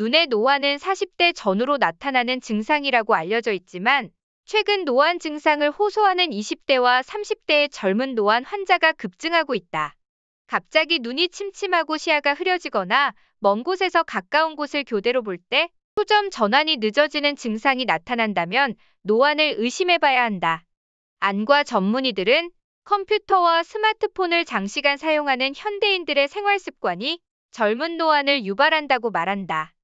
눈의 노화는 40대 전후로 나타나는 증상이라고 알려져 있지만 최근 노안 증상을 호소하는 20대와 30대의 젊은 노안 환자가 급증하고 있다. 갑자기 눈이 침침하고 시야가 흐려지거나 먼 곳에서 가까운 곳을 교대로 볼 때 초점 전환이 늦어지는 증상이 나타난다면 노안을 의심해봐야 한다. 안과 전문의들은 컴퓨터와 스마트폰을 장시간 사용하는 현대인들의 생활 습관이 젊은 노안을 유발한다고 말한다.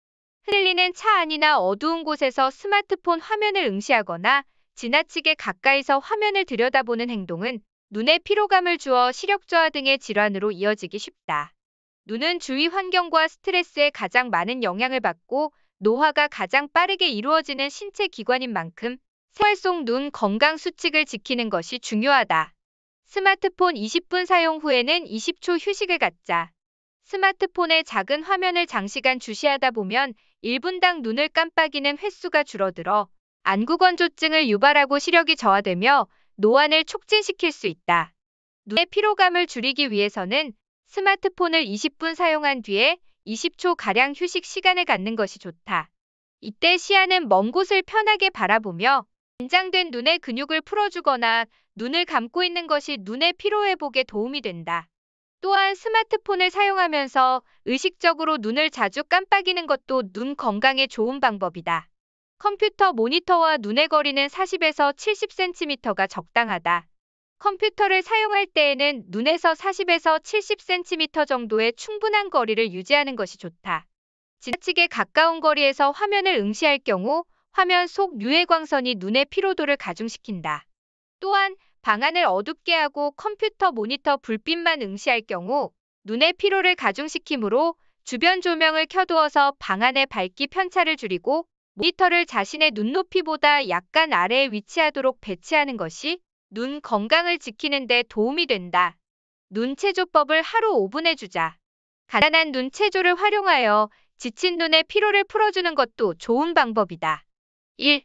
흔들리는 차 안이나 어두운 곳에서 스마트폰 화면을 응시하거나 지나치게 가까이서 화면을 들여다보는 행동은 눈에 피로감을 주어 시력 저하 등의 질환으로 이어지기 쉽다. 눈은 주위 환경과 스트레스에 가장 많은 영향을 받고 노화가 가장 빠르게 이루어지는 신체 기관인 만큼 생활 속 눈 건강 수칙을 지키는 것이 중요하다. 스마트폰 20분 사용 후에는 20초 휴식을 갖자. 스마트폰의 작은 화면을 장시간 주시하다 보면 1분당 눈을 깜빡이는 횟수가 줄어들어 안구건조증을 유발하고 시력이 저하되며 노안을 촉진시킬 수 있다. 눈의 피로감을 줄이기 위해서는 스마트폰을 20분 사용한 뒤에 20초가량 휴식 시간을 갖는 것이 좋다. 이때 시야는 먼 곳을 편하게 바라보며 긴장된 눈의 근육을 풀어주거나 눈을 감고 있는 것이 눈의 피로회복에 도움이 된다. 또한 스마트폰을 사용하면서 의식적으로 눈을 자주 깜빡이는 것도 눈 건강에 좋은 방법이다. 컴퓨터 모니터와 눈의 거리는 40에서 70cm가 적당하다. 컴퓨터를 사용할 때에는 눈에서 40에서 70cm 정도의 충분한 거리를 유지하는 것이 좋다. 지나치게 가까운 거리에서 화면을 응시할 경우 화면 속 유해광선이 눈의 피로도를 가중시킨다. 또한 방안을 어둡게 하고 컴퓨터 모니터 불빛만 응시할 경우 눈의 피로를 가중시키므로 주변 조명을 켜두어서 방안의 밝기 편차를 줄이고 모니터를 자신의 눈높이보다 약간 아래에 위치하도록 배치하는 것이 눈 건강을 지키는 데 도움이 된다. 눈체조법을 하루 5분 해주자. 가난한 눈체조를 활용하여 지친 눈의 피로를 풀어주는 것도 좋은 방법이다. 1.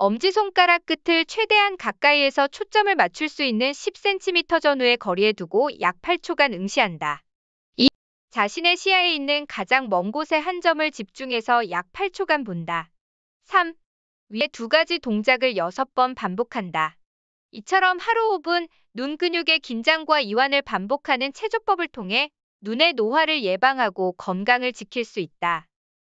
엄지손가락 끝을 최대한 가까이에서 초점을 맞출 수 있는 10cm 전후의 거리에 두고 약 8초간 응시한다. 2. 자신의 시야에 있는 가장 먼 곳에 한 점을 집중해서 약 8초간 본다. 3. 위에 두 가지 동작을 6번 반복한다. 이처럼 하루 5분 눈 근육의 긴장과 이완을 반복하는 체조법을 통해 눈의 노화를 예방하고 건강을 지킬 수 있다.